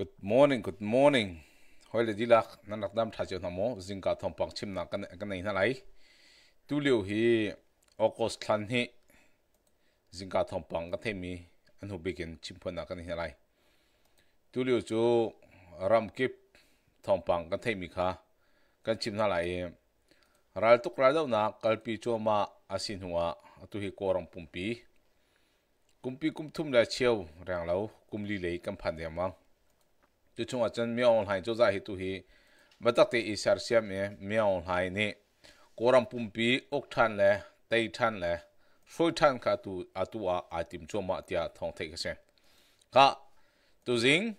Good morning, good morning. Hoi le dilak nan nak dam thajo mô. mo zingka thom bằng chim na kan này. nei na lai. Tu liu hi okos thlan hi zingka thom pang ka themi an hu begin chim phon na này nei lai. Tu liu chu ram kip bằng pang ka mi kha kan chim na lai. Ral tuk ral na kalpi chu ma asin huwa tu hi korang pumpi. Kumpi kumthum la cheu lâu lo lì lấy kam phan de mang tu chung a chen miao hai chu za hi tu hi batak te isar siam e miao hai ni koram pumpi ok than le tei than le soi than kha tu atua atim chu ma tia thong thei kase ka tu jing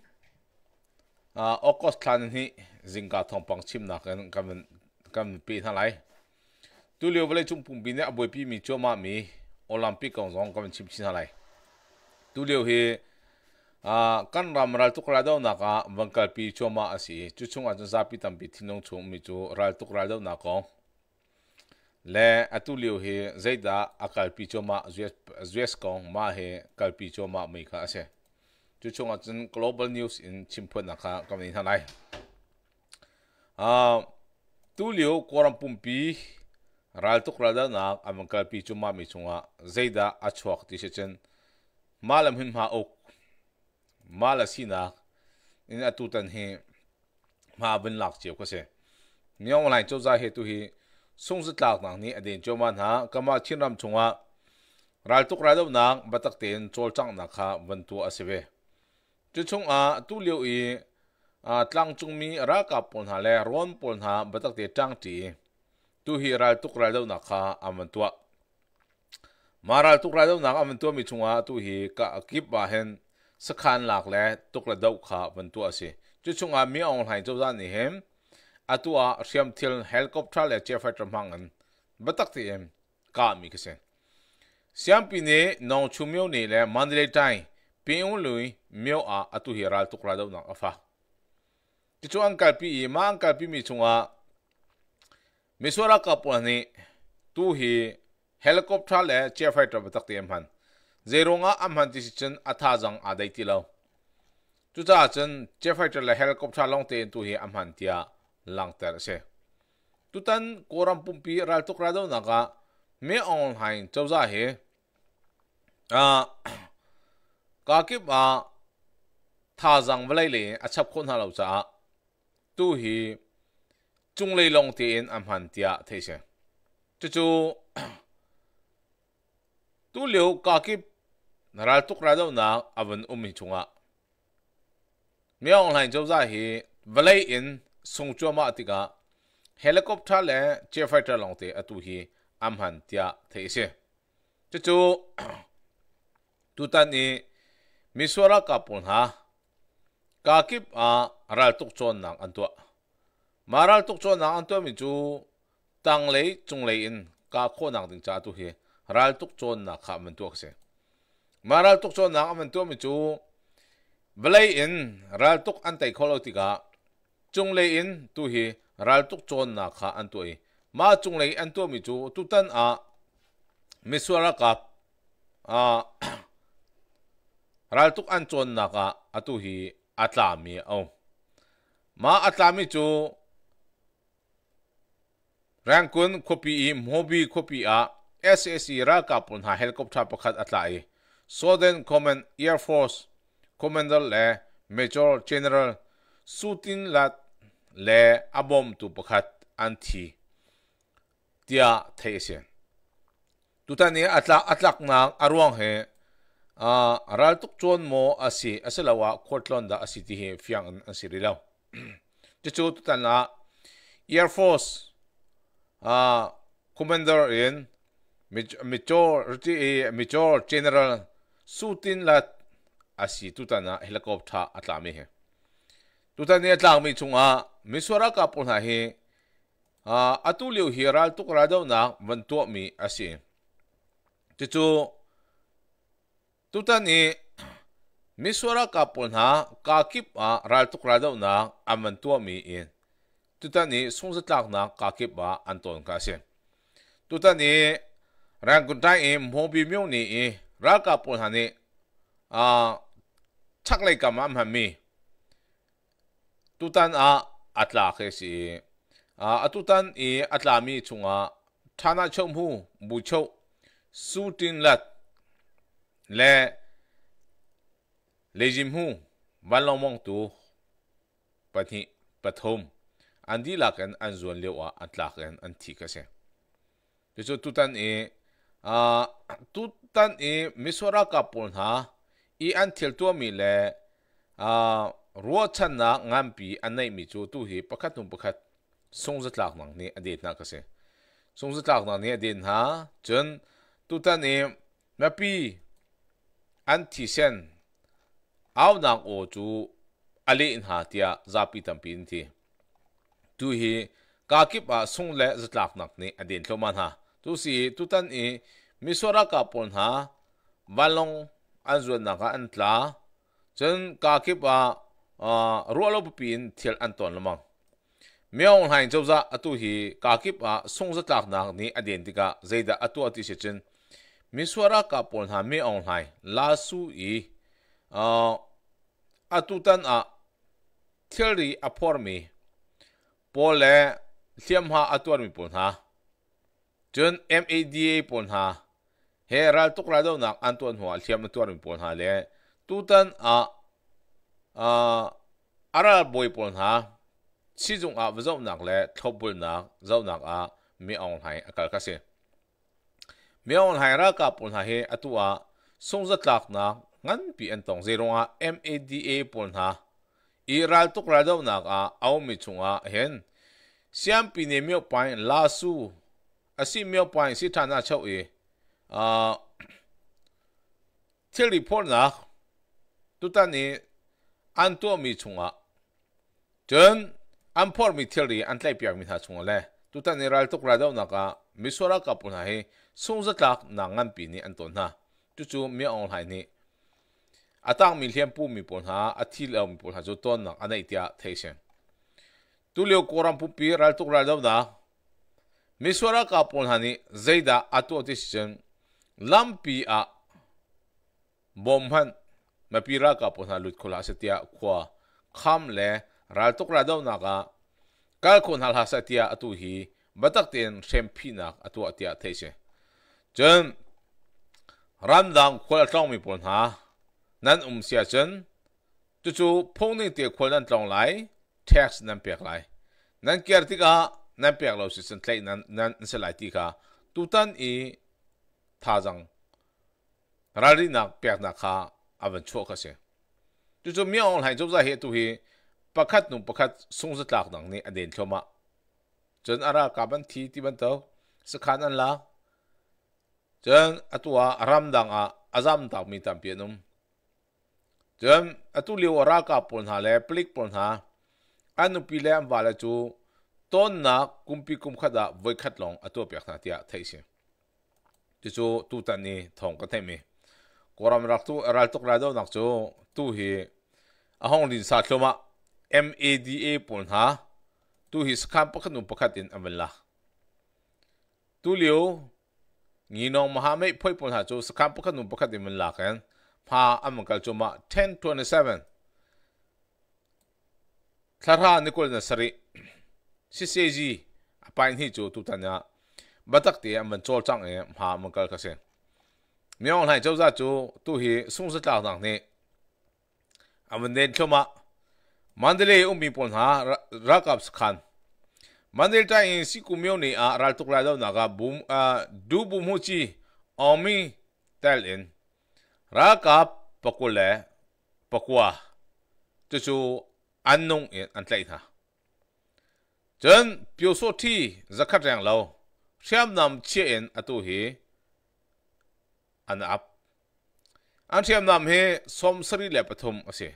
a okos than ni jing ka thong pang chim na kan kan kan pi than lai tu liu vale chung pumpi ne aboi pi mi chu ma mi olympic kong zong kan chim chin lai tu liu hi a kan ramral tuk ra do na ka wankal pi choma asi chu chung a zapi tam bi thinong chung mi chu ral tuk ra do na ko le atu he zaida akal pi choma zues zues kong ma he kal pi choma mi kha ase chu chung a chen global news in chimpon na kha kam ni hanai a tu liu koram pumpi ral tuk ra do na am kal pi choma mi chunga zaida achuak ti se chen malam him ha ok มาละสินักอินอตุตันเฮมาบินหลักเจียวก็เสเนี่ยวันไหนเจ้าใจเหตุฮีสุ่งสุดหลักนังนี้อดีตเจ้ามันหากมาชินรำชงอ่ะรายตุกรายดบนักบัตักเตียนโจลจังนักฮะวันตัวอาศัยจุดชงอ่ะตุเลียวอีอ่ะตั้งจงมีรักกับปนหาเล่ร้อนปนหาบัตักเตียนจังจีตุฮีรายตุกรายดบนักฮะอามันตัวมาราตุกรายดบนักอามันตัวมีชงอ่ะตุฮีกะกิบบาเห็นสักคันหลักแล้วตุกระดกขาบรรทุกสิจุดชงอามีออนไลน์เจ้าด้านนี้เห็นอาตัวเสียมทิลเฮลิคอปเตอร์และเจฟเฟอร์ทมังกันบัตักที่เอ็มกามีกันเสียเสียมปีนี้น้องชุมยวนี่แหละมันเลยใจเป็นอุ่นลุยเมียวอาอาตุเฮรัลตุกระดกนักอฟ้าจุดชงอังกาปีมาอังกาปีมีชงอามิสวรกับปวนี่ตู้ฮีเฮลิคอปเตอร์และเจฟเฟอร์ทบัตักที่เอ็มพัน zeronga amhan ti si chen atha jang adai ti lo chu cha chen che fighter la helicopter long te tu hi amhantia tia lang ter se tu tan koram pumpi ral tuk rado naga me online hain chau za he a ka ki ba tha jang vlai le achap khon ha cha tu hi chung lei long te in amhan tia the se chu chu tu liu ka ki naral tuk ra deuh nak umi van um hi chunga miawng hlain chawza hi valei in sung chua chawma atika helicopter le che fighter longte atu hi am han tia theise chu chu tutan ni miswara kapun ha kakip a ral tuk chon nang antua maral tuk chon nang antua mi chu tang lei chung lei in ka kho nang ding cha tu hi ral tuk chon na kha man tu khse maral tuk cho na aman tu mi chu belai in ral tuk an tai kholo tika chung le in tu hi ral tuk cho na kha an tu ei ma chung le an tu mi chu tu tan a mi suara ka a ral tuk an chon na ka atu hi atla mi au ma atla mi chu rangkun kopi i mhobi kopi a SSE ra ka pun ha helicopter pakhat atla ei Southern Command Air Force Commander le Major General Sutin Lat le abom tu pakhat an thi tia thei sen tutani atla atlak na arwang he a ral tuk chon mo asi asalawa khotlon da asi ti he fiang an asiri law ti chu tutana air force a commander in major major general sutin la asi tutana helicopter atlami he tutani atlami chunga misora ka pulha he a atulio hiral tukra daw na mantu mi asi tichu tutani misora ka pulha ka kip a ral tukra daw na amantu mi in tutani sungzatlak na ka kip a anton ka se tutani rangutai mhobi myong ni ရာကပေါ်ထာနေအာချက်လိုက်ကမမမီတူတန်အာအတလာခဲစီအာအတူတန်အီအတလာမီချုံငါဌာနချုပ်မှုဘူချုပ်စူတင်လတ်လေလေဂျင်မှုဘန်လောင်မောင်တူပတိပထုံအန်ဒီလာကန်အန်ဇွန်လေဝါအတလာကန်အန်တီကဆေဒီဆိုတူတန်အီ à tu tan i misora kapul ha i an thil tu mi le à ruwa chan na ngam pi an nei mi chu tu hi pakhat tum pakhat song zat lak nang ni ade na ka se song zat lak nang ni ade ha chen tu tan i na pi an thi sen aw nang o chu ali in ha tia zapi tam pin thi tu hi ka kip a sung le zat lak nak ni ade thloman ha tu si tu tan i misora ka pon ha valong anzuan na ka antla chen ka kip a rualo pin thiel anton lamang meong hain chawza atu hi ka kip a sungza tlak nak ni aden tika zeida atu ati se chen misora ka pon ha meong hai la su i a atu tan a thiel ri a por mi pole thiam ha atuar mi pon ha chuan MADA pon ha he ral tuk ra do nak an tuan hua thiam na tuan pon ha le tu tan a a ara boy pon ha si jung a vzo nak le thop bul nak zo nak a mi ong hai akal ka se mi ong hai ra ka pon ha he atua sung za tlak na ngan pi an tong zero a MADA pon ha i ral tuk ra do nak a au mi chunga hen siam pi ne mi pain la su အစီမြောက်ပိုင်းစစ်ဌာနချုပ်၏အာတယ်လီဖုန်းနာတူတန်နီအန်တိုမီချုံငါဂျန်အမ်ဖော်မီတယ်လီအန်လိုက်ပြောင်မီသာချုံလဲတူတန်နီရယ်တုကရဒေါနာကမီဆိုရာကပုန်ဟေဆုံဇကလနာငန်ပီနီအန်တိုနာတူချူမြေအွန်ဟိုင်းနီအတောင်မီလျံပူမီပုန်ဟာအထီလောင်မီပုန်ဟာဇိုတွန်နာအနိုင်တယာသေရှင်တူလျောကိုရမ်ပူပီရယ်တုကရဒေါနာ miswara kapon hani zaida atu otisichan lampi a bomhan mapira kapon halut kula setia kwa khamle raltuk radaw naka kalkon halha setia atu hi batak tin shempi nak atu atia teise chen ramdang kula tong mi pon ha nan um sia chen chu chu phong ni te kula tong lai tax nan pek lai nan kiartika นั่นเปียกเราสิสันเทนั้นนั้นสลายที่ค่ะตุตันอีท่าจังราลีนักเปียกนักค่ะอาวันชั่วค่ะเสียจู่จู่มีออนไลน์จู่จะเหตุที่ประคัดนุ่มประคัดส่งสตากนังนี่อเด่นเข้ามาจนอารากับบันทีที่บันเตาสกันอันละจนอตัวรำดังอ่ะอาจำตากมีตามเปียนุ่มจนอตุเลียวอารากับปนหาและปลิกปนหาอันนุปีเล่มวาละจู่ต้นนักกุมปีกุมขัด่าไว้ขัดลงอตัวเปียกนาเียไทยเที่ยงจูจูตู้ตันนี่ทองก็เทยมีกรามรักตู้รัลตกราดนักจู่ตู้เฮอาห้องดินสาลมา MADA ปุ่นฮะตู้เฮสคัมปักหนุ่มปักขัดินอเมลาตู้เลี้ยวงีน้องมหาไม่พ่อยปุ่นฮะจู่สคัมปักหนุ่มปักขัดินมันลากันพาอเมริกาจูมา1027ทาร่านิโคลนัสรี si se ji apain hi chu tu tanya batak te man chol chang e ma ma kal ka se myong lai chau za chu tu hi sung sa ta dang ne amen ne thoma mandale umbi pon ha rakaps khan mandale ta in si ku myong ni a ral tuk la daw na ga bum a du bu mu chi omi tel in rakap pakule pakwa chu chu annung in an tlai tha จนปิวโซที่จะขัดแรงเราเชื่อมนำเชียนอตุเฮอันอับอันเชื่อมนำเฮสมสรีและปฐมอเสีย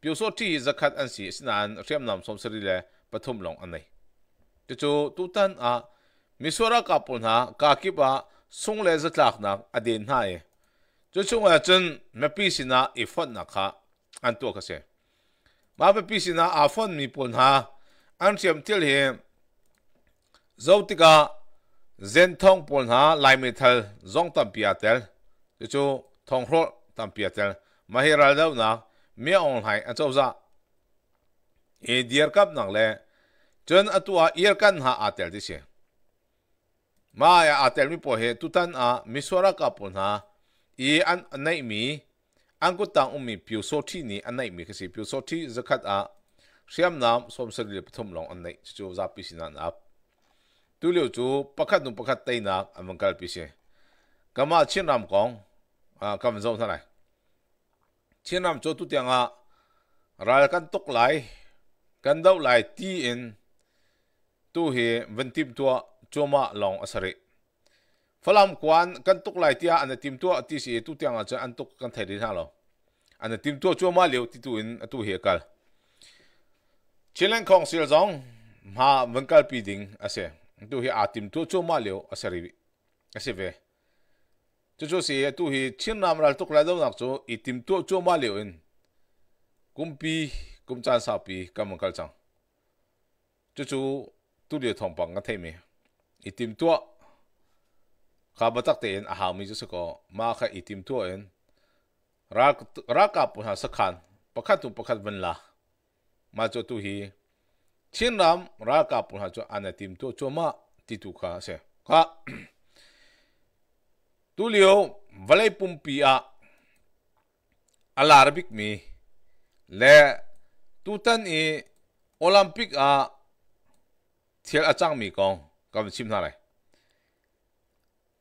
ปิวโซที่จะขัดอันสีสนานเชื่อมนำสมสรีและปฐมลงอันไหนจะจูตุตันอามิสวรกับปุณหากากิบะสุงเลจะหลักนักอดีนหายจะจูอาจนไม่ปีสินาอีฟอนนักฮะอันตัวกเสียมาเป็นปีสินาอาฟอนมีปุณหาอันเสียมเที่ยวเหี้ย dâu tí cả dân thông bọn hà lại mê thơ dòng tạm bia tèl chứ chú thông hốt tạm bia tèl mà hì ra đâu nà mẹ ông hài anh châu dạ ế đier cắp nàng lè chân ạ tù ạ yết căn hà ạ tèl tí xì mà ạ ạ mi bò hề tù tân ạ mi xóa ra cặp bọn hà ý ăn mi ăn cú tăng ung mi biểu um số thi ni ăn nãy mi kì xì biểu số thi zakat khát siam nam som sak le pathum long an nei chu za pi sinan ap tu liu chu pakhat nu pakhat tei na avangkal pi se kama chin ram kong a kam zo thanai chin nam chu tu tianga ral kan tok lai kan dau lai ti in tu he ventim tua choma long asare falam kwan kan tuk lai tia an tim tua ti si tu tianga cha an tuk kan thai rin ha lo an tim tua choma leu ti tu in tu he kal ชลังคงสิลจงมาวังกลปีดิงอเสตัวฮีอาติมตัวโจมาเลวอเสรีบอเสเวจะจูเสิียตัวฮีชินนามรัลตุกไรดอนักจูอีติมตัวโจมาเลวินกุมพีกุมจันทร์สาพีกับมังกลจังจะจูตัวเดียวทองปังกันเทมีอีติมตัวข้าบัตรเตียนอาหามีจุสกอมาข่ะอีติมตัวเองรักรักกับผู้หาสักคันประคัตุประคัตบรรละ ma cho tu hi thiên ram ra ka pu ha cho an tim to cho ma ti tu kha se kha tu liu valai pum pi a al arabic mi le tu tan i olympic a thiel a chang mi kong kam chim na lai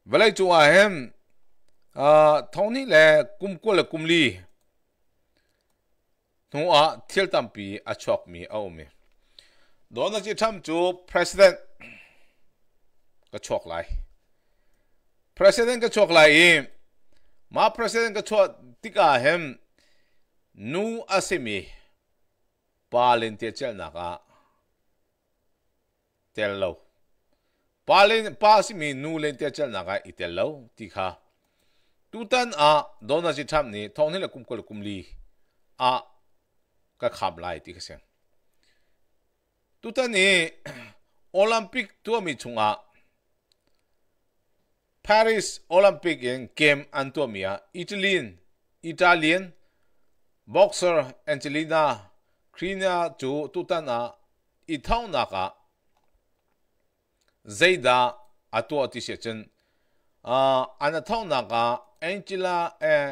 valai chu a hem a thoni le kum ko le kum li nu a thil tampi a chok mi a umi donald chi tham chu president ka chok lai president ka chok lai i ma president ka chok tika hem nu asimi palin te chel naka tel lo palin pa asimi nu len te chel naka i tel lo tika tutan a donald chi tham ni thong ni la kum ko kum li a ka khab lai ti khasen tu ta ni olympic tu mi chunga paris olympic in game antomia italian italian boxer angelina krina tu tu ta na i ka zeida atu ati se chen a ah, ana angela eh,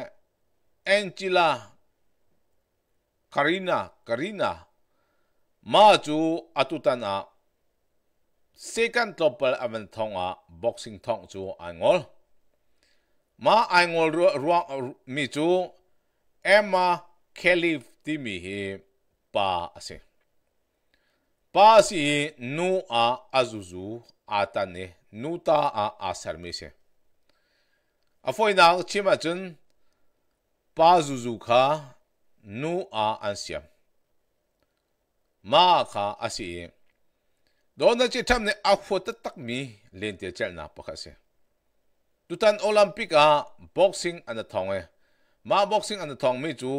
angela Karina, Karina, Maju atutana second doppel aventonga boxing tong chu angol. Ma angol ruang mi chu Emma Kelly ti mi he pa ase. Pa si nu a azuzu atane nu ta a asarmise. Afoina chimachun pa zuzu kha nu a ansia ma kha asi e. dona chi tham ne a khota tak mi len te chal e na pakha se tutan olympic a boxing an thong e ma boxing an thong mi chu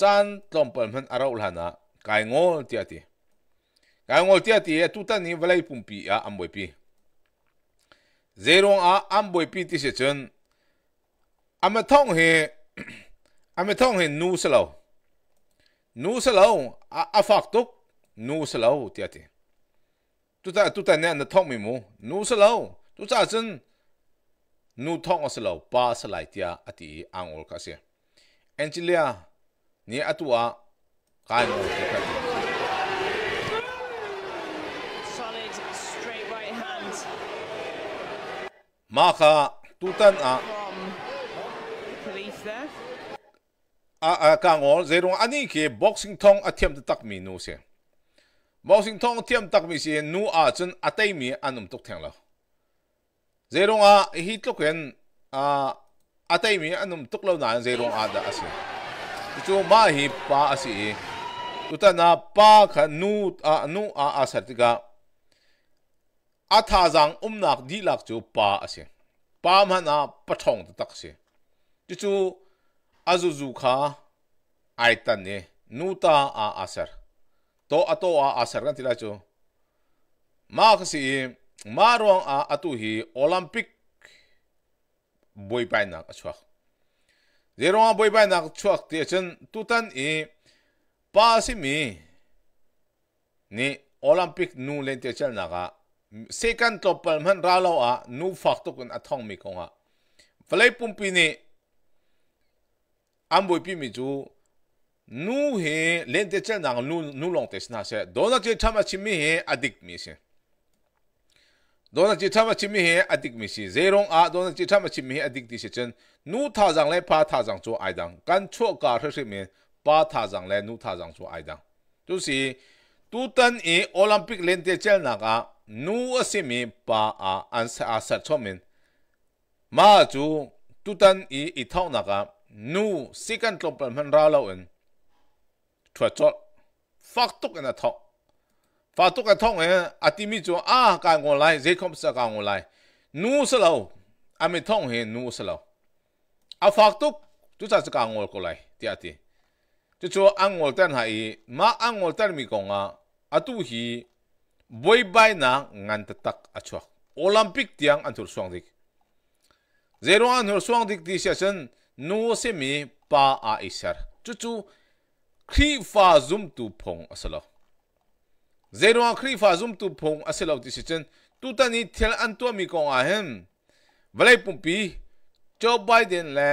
chan tlom pal man araul hana kai e ngol ti ati kai ngol ti ati tutan ni valai pumpi a amboi pi zerong a amboi pi ti se chen ama thong he ama thong he nu se lo nuusalau afaktuk nuusalau tiati tuta tuta ne na thong mi mu nuusalau tuta chen nu thong asalau pa salai tia ati angol kase enchilia ni atua kai mo ti ka solid straight right hand maka tutan a a ka ngol zerung ani ke boxing thong athiam tak mi nu se boxing thong athiam tak mi se nu a chun atai mi anum tuk thang lo zerung a hi tuk hen a atai mi anum tuk lo na zerung a da ase chu ma hi pa ase tuta na pa kha nu a nu a asartika atha jang umnak dilak chu pa ase pa ma na pathong tak se chu azuzuka aitan ne nuta a asar to ato a asar kan tila cho ma kasi marong a atuhi olympic boy pai nak chuak zero a boy pai nak chuak chen tutan i pasimi ni olympic nu len te chal naga second top man ralo a nu fakto kun athong mi konga falai pumpi ni amboi pimi zu nu he lente chen dang nu nu long tes na se do na che chama chimi he adik mi se do na che chama chimi he adik mi se zerong a do na che chama chimi he adik ti se chen nu tha jang le pa tha jang chu ai dang kan chu ka thre se me pa tha jang le nu tha jang chu ai dang tu si tu tan e olympic lente chen na ka nu asimi pa a an sa sa chomin ma chu tu tan e i thau na ka nu sikan tlop pal man ra lo en thua chot fak tuk na thok fa tuk na thong e atimi chu a ka ngo lai jacob sa ka ngo lai nu sa lo ami thong he nu sa lo a fak tuk chu cha ka ngo ko lai ti ati chu chu ang ngol tan hai ma ang ngol tan mi ko nga atu hi boy bai na ngan ta tak achwa olympic tiang anthur suang dik zero anthur suang dik ti session no se mi pa a isar chu chu khri fa zum tu phong asalo zero khri fa zum tu phong asalo ti si chen tu ta ni thel an tu mi kong a hem valai pum pi joe biden le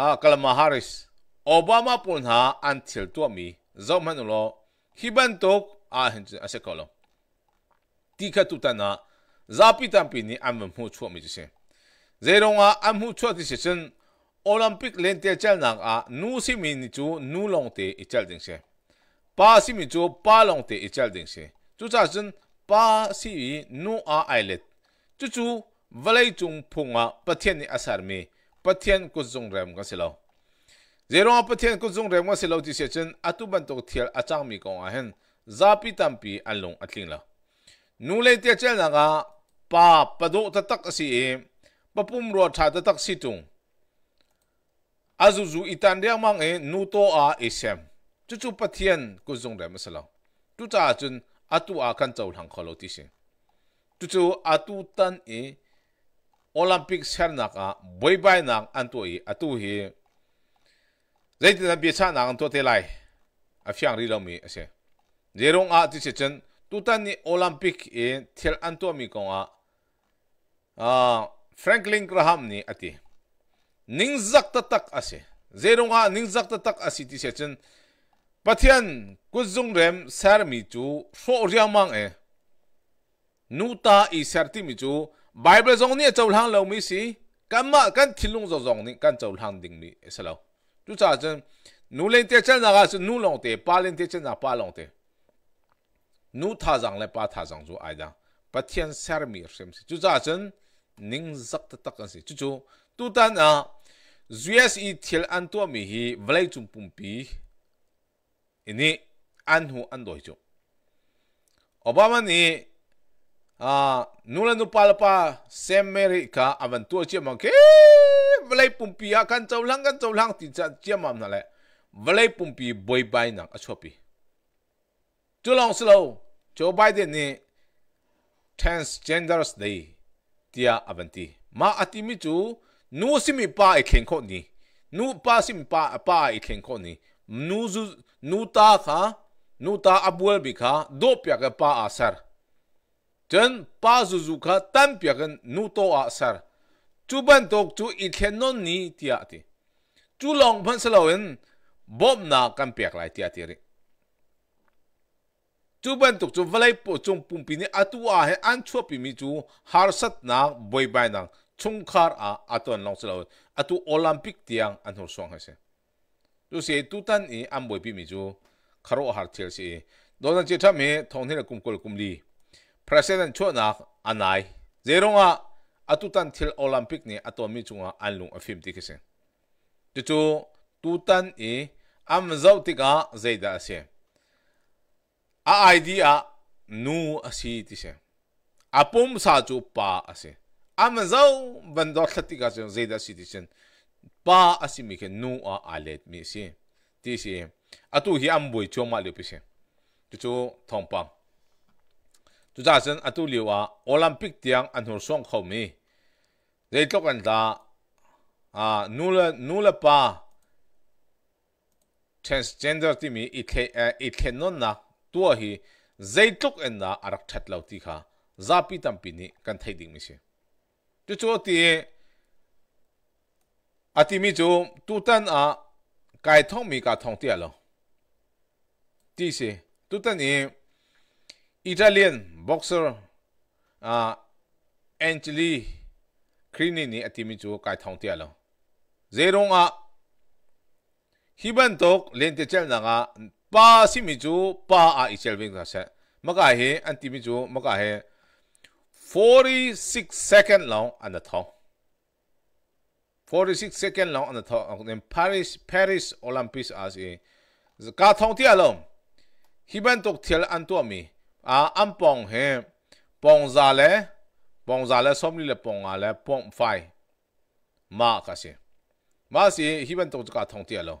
a kalama harris obama pun ha an thel tu mi zom han lo hiban tok a hen ase kolo tika tu ta na zapi tam pi ni am mu chu mi chi zeronga amhu chua ti season olympic lente chal nang a nu si mi ni chu nu long te i chal ding se pa si mi chu pa long te i chal ding se chu cha chen pa si nu a ailet chu chu valai chung phunga pathian ni asar mi pathian ku zung ram ga selo zeronga pathian ku zung ram ga selo ti season atu ban to thial achang mi kong a hen zapi tampi along atling la nu le te chal nang a pa padu tatak si e papum ro tha ta tak si tung azuzu itan dia mang e nu to a isem chu chu pathian ku zung re masalo tu cha chun atu a kan chau hang kholo ti sin chu chu atu tan e olympic ser nak a boi bai nak an to e atu hi zai tin bi cha nak an to te lai a fyang ri lo mi ase zerong a ti se chen tu tan ni olympic e thel an to mi ko a a Franklin g Raham ni ati，Ninzakta tak a s i Zeroa n g Ninzakta tak a s i t i s e c h n p a t i a n kuzungrem sermi ju shoriamang e nuta iserti mi ju，Bible zong ni a zaulhang l a m i s i kan ma kan tilung zong ni kan zaulhang dingi，esalau，tu c h e n n u l e n teje na gase n u l o n g te，p a l e n teje na p a l o n g te，nuta z a n g le p a t a n a z a n g z u a d a p a t i a n sermi esem，tu c h e n ning zak ta tak ansi chu chu tu tan a zuyas i thil an tu mi hi vlei chung pum pi ini an hu an doi chu obama ni a nula nu palpa sem meri ka avan tu che ma ke vlei pum pi a kan chau lang kan chau lang ti cha che ma na le vlei pum pi boy bai na a pi chu long slow joe biden ni transgenders day tia avanti ma atimi chu nu simi pa e khen kho ni nu pa sim pa pa e khen kho ni nu zu nu ta kha nu ta abul bi kha do pya ka pa asar chen pa zu zu kha tan pya kan nu to asar chu ban tok chu i khen non ni tia ti chu long phan salowen bom na kan pya lai tia ti ri chu ban tuk chu valai po chung pumpi atu à he an chua pi mi chu har sat na boy bai nang chung à atu aton long chalo atu olympic tiang an hor song hase tu se tu tan i am boy pi mi chu kharo har sẽ si donan che tham he thong ne kum kol kum li president chu na anai à atu tan thil olympic này atu mi chung chunga an lung afim ti kese tu chu tu tan i am zautika zaida ase အိုင်ဒီယာနူအစီတိစေအပုံစာချူပါအစေအမဇောဘန်ဒေါ်လတိကစံဇေဒစီတိစံပါအစီမိခေနူအာလက်မီစီတိစီအတူဟီအမ်ဘွေချောမလျပစီတချူထောင်ပန်းသူဇာစံအတူလီဝါအိုလံပစ်တຽງအနှုဆောင်ခေါမီဇေတော့ကန်တာအာနူလနူလပါ transgender တိမီ it can it cannot ตัวฮีใจตุกเอ็นดาอารักชัดเหล่าที่ข้าซาปิตัมปินิกันไทยดิ่งมิเชจู่จู่ที่อาทิมิจูตุตันอาไก่ท่องมีกาท่องเตี้ยหรอที่เชตุตันเออิตาเลียนบ็อกเซอร์อ่าแอนเจลีครีนินีอาทิมิจูไก่ท่องเตี้ยหรอเจรงอาฮิบันตกเลนเตเจลนางาပါစီမီဂျိုပါအာအီချယ်ဘင်းကဆက်မကဟေအန်တီမီဂျိုမကဟေ46 second long and the top 46 second long and the top then Paris Paris Olympics as a the ka thong ti alom hi ban tok thial an to mi a am pong he pong za le pong za le som ni le pong a le pong fai ma ka se ma si hi ban tok ka thong ti alom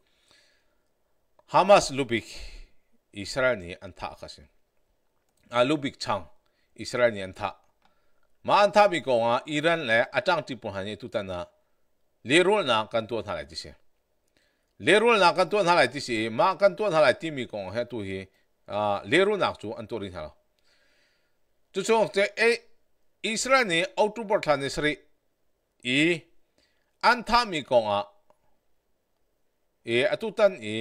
Hamas lubik Israel ni anta kasin. A lubik chang Israel ni anta. Ma anta bi ko nga Iran le atang ti pun hani tutana. Le rol na kan tuan halai ti si. Le rol na kan tuan halai ti si ma kan tuan halai ti mi ko he tu hi a le rol na chu an turin hala. Tu chung te e Israel ni October thane sri i anta mi ko nga e atutan e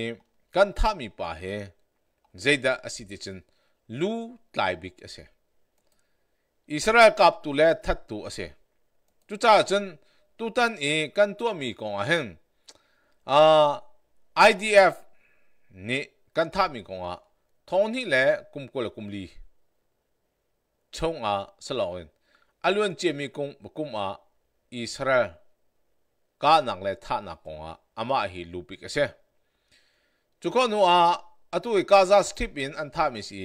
kan tha mi pa he zeida asiti chin lu tlaibik ase israel kap tu le that tu ase tu cha chen tu tan e kan tu mi ko a hen a idf ni kan tha mi ko a thon hi le kum ko le kum li chong a salawen alun che mi kum kum a israel ka nang le tha na ko a ama hi lupik ase จุคนนัวอตุยกาซาสติปินอันทามิสี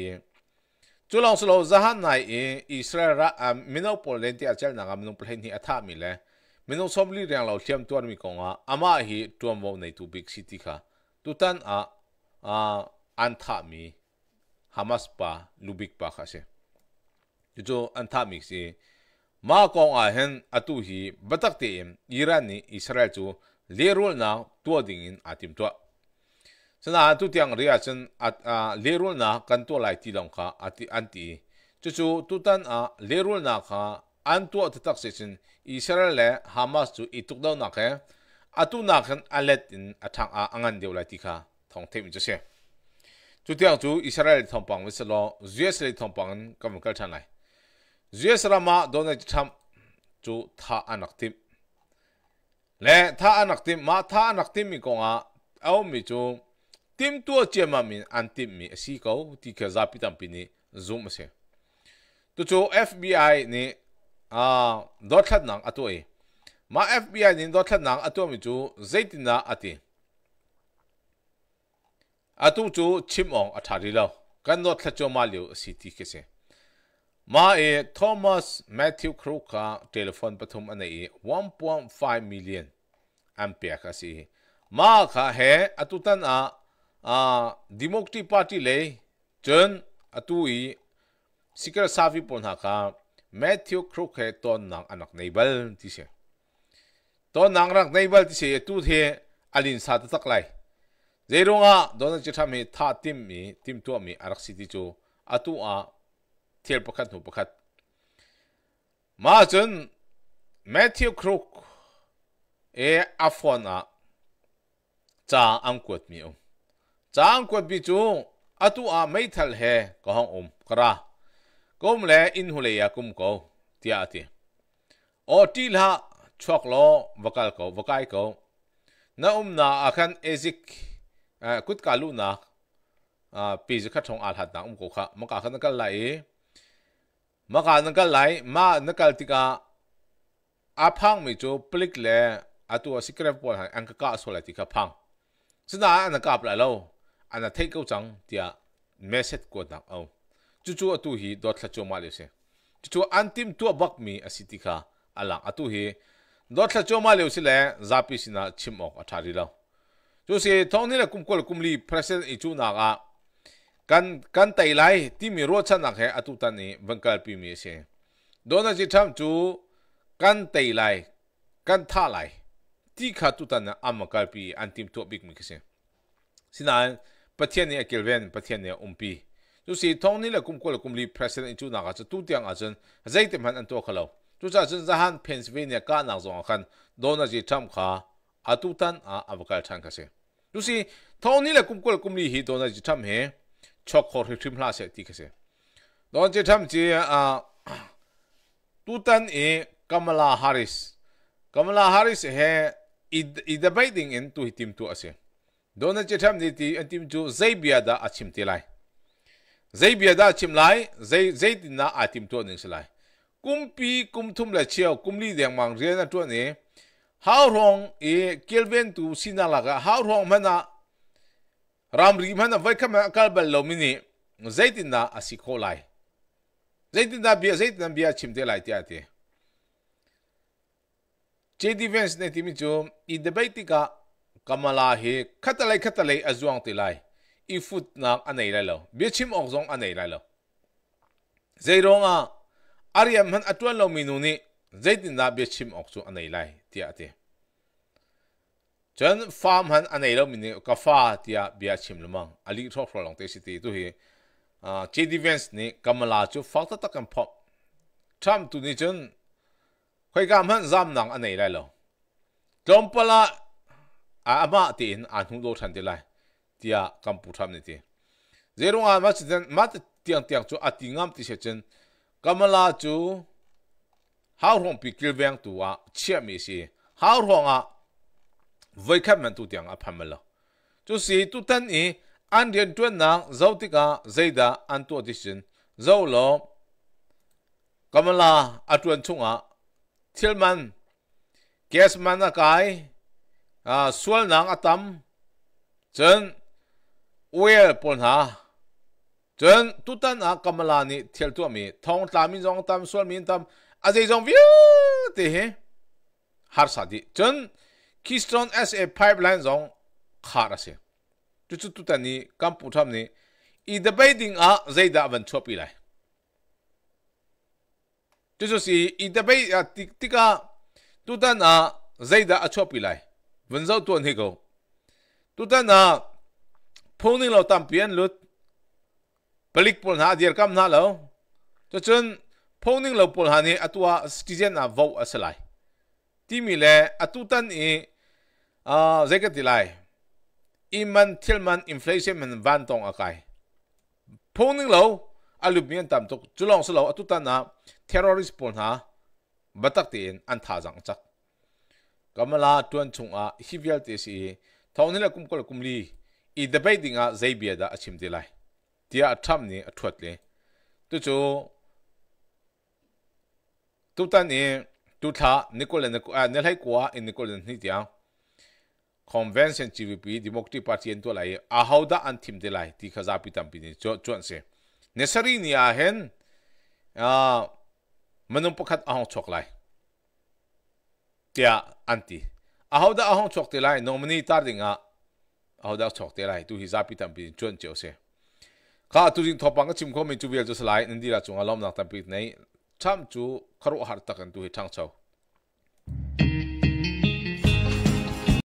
จุลองสโลซาฮันไนเออิสราเอลอามินอปอลเลนติอาเจลนากามินอปเลนติอาทามิเลมินอซอมลีเรียงเราเทียมตัวมีกงอาอามาฮีตัวมวในตูบิกซิติค่ะตุตันอาอาอันทามีฮามาสปาลูบิกปาค่ะเชจุจอันทามิสีมาคงอาเห็นอตุฮีบัตักเตียมอิรันนี่อิสราเอลจูเลรุลนาตัวดิ่งอินอาทิมตัวฉะนั้นตุที่ยังเรียกฉันอ่าเลรุลนะกันตัวไหลที่ลงค่ะอันที่อันที่จู่ๆตุตันอ่าเลรุลนะค่ะอันตัวที่ตักเสียฉันอิสราเอลฮามาสจู่อีตุกดาวนักเหรออัตุนักฉันอัลเลตินอัทางอ่าอังันเดียวไหลที่ค่ะท่องเทมิจะเสจู่ที่ยังจู่อิสราเอลทองปังวิศลอจีเอสเลยทองปังกำลังกันชันไหลซูเอสรามาโดนจะทำจู่ท่าอันนักทิมและท่าอันนักทิมมาท่าอันนักทิมมีกองอาะเอามีจู่ tim tua chema min an tim mi si ko ti khe zapi tam pini zoom se tu chu fbi ni a do thlat nang atu e ma fbi ni do thlat nang atu mi chu zaitina ati atu chu chim ong athari lo kan do thlat cho ma liu si ti khe se ma e thomas matthew kruka telephone pathum ane e 1.5 million ampere ka si ma kha he atutan à, a à, Democratic Party le 전 atui sikar savi pon haka Matthew Crookhe ton nang anak naibal ti se ton nang rak naibal ti se tu the alin sa ta tak lai zeirunga dona chitha mi tha tim mi tim tu mi arak si ti chu atu a thel pakhat nu pakhat ma chen Matthew Crook e afona cha angkot mi ong จางกวดบิจูงอตุอาไม่ทัลเฮก็ห้องอมกระก้มเลอินหุเลยกุมก็ที่อาทิโอตีละชกโลวกัลก็วกายก็น้าอุมน้าอาคันเอซิกกุดกาลูนาปีจิกัดองอาหัดน้าอุ้มกูค่ะมักอาคันนักไล่มักอานักไล่มานักติกาอาพังมิจูปลิกเลอตัวสิกเรปปอลหันอังกะกาสวลติกาพังสนาอันกาปลาโล ana thei ko chang tia message ko dang au chu chu atu hi dot thla choma le se chu chu antim tu bak mi asiti kha alang atu hi dot thla choma le se le zapi sina chim ok athari lo chu se thong ni la kum kol kum li present i chu na ga kan kan tai lai ti mi ro chan na khe atu ta ni bankal pi mi se dona ji tham chu kan tai lai kan tha lai ti kha tu ta na amakal pi antim tu bik mi kse sinan bất pathian ni akilven pathian ni umpi chu si thong ni la kum ko la kum lý president chu na ga chu tu tiang a chen zai tem han an to khalo chu cha chen zahan pennsylvania ka na zong khan dona ji tham kha atutan a avakal than kha se chu si thong ni la kum ko la kum lý hi dona ji tham he chok khor hi thim hla se ti kha se don ji tham ji a tutan e kamala harris kamala harris he id idabaiting en tu hitim tu ase đó à à là dona chetham ni ti antim chu zaibia da achim ti lai zaibia da chim lai dễ dễ tin na ăn atim to ning silai kumpi kumthum la chiao kumli deng mang re na to ni how wrong e kelven tu là sina laga how wrong mana ram ri mana vai kham akal bal lo mini dễ tin na ăn khô lại dễ tin na bia dễ tin na chim bia achim ti thế chế đi JD Vance ne timi chỗ i debate ka Kamala hi khatalai khatalai azuang à tilai i food nak anei lai lo biachim ok zong anei à lai lo zeironga à, ariam han atwan lo minuni zeitin da biachim ok chu anei lai tia ate chan farm han anei lo mini ka fa tia biachim lomang ali thok lo long te city tu hi a jd vance ni kamala chu fakta takam phop tham tu ni chan khoi kam han zam nang anei lai lo tlompala อามาตีนอันหุ่นโลชันเดลัยที่อากัมพูชาเนี่ยที่เจรุงอามาชิดันมาตียงเตียงจูอาติงามที่เชจันกัมลาจูฮาวรองปีกิลเวียงตัวเชี่ยมีสิฮาวรองอาไว้แค่มันตัวเตียงอาพันมาละจูสีตุตันอีอันเดียนจวนนางเจ้าติกาเจดาอันตัวดิฉันเจ้าล้อกัมลาอัตวนชงอาทิลมันเกสมันอะไร啊，酸囊阿当，真威尔本哈，真杜丹阿格玛拉尼铁多米，通拉米中当酸米当，阿这种 view 的嘿，哈萨的真 Keystone SA pipeline 中卡了些，就是杜丹尼刚补充呢，伊的背景啊，这的问错不来，就是伊的背啊，这这个杜丹啊，这的错不来。文章多那个，都在那碰到了当别人了，不离不他点干嘛了？这真碰到了不他呢？啊，多时间啊，无啊是来，地米嘞啊，都等你啊，这个地来，一门天门 inflation 门万动啊该，碰到了啊，路边当中，主要是了啊，都等那 terrorist 不他，不得点按他让着。kamala tuan chunga hivial te si thonela kumkol kumli i debate dinga zaibia da achim de lai tia atham ni athuat le tu chu tu ta ni tu tha nikol ne ko ne lai kwa in nikol ni tia convention gvp democratic party en to lai a hauda an thim de lai ti khaza pi tam pi ni cho chon se nesari ni a hen a manum pakhat a hong chok lai tia anti ahoda ahong chokte lai nomani tardinga ahoda chokte lai tu hi hizapi tampi chon cheose ka tu jing thopang chim kho min chu bel chu slai indi la chunga lom nak tampi nei cham chu kharu har takan tu hi thang chau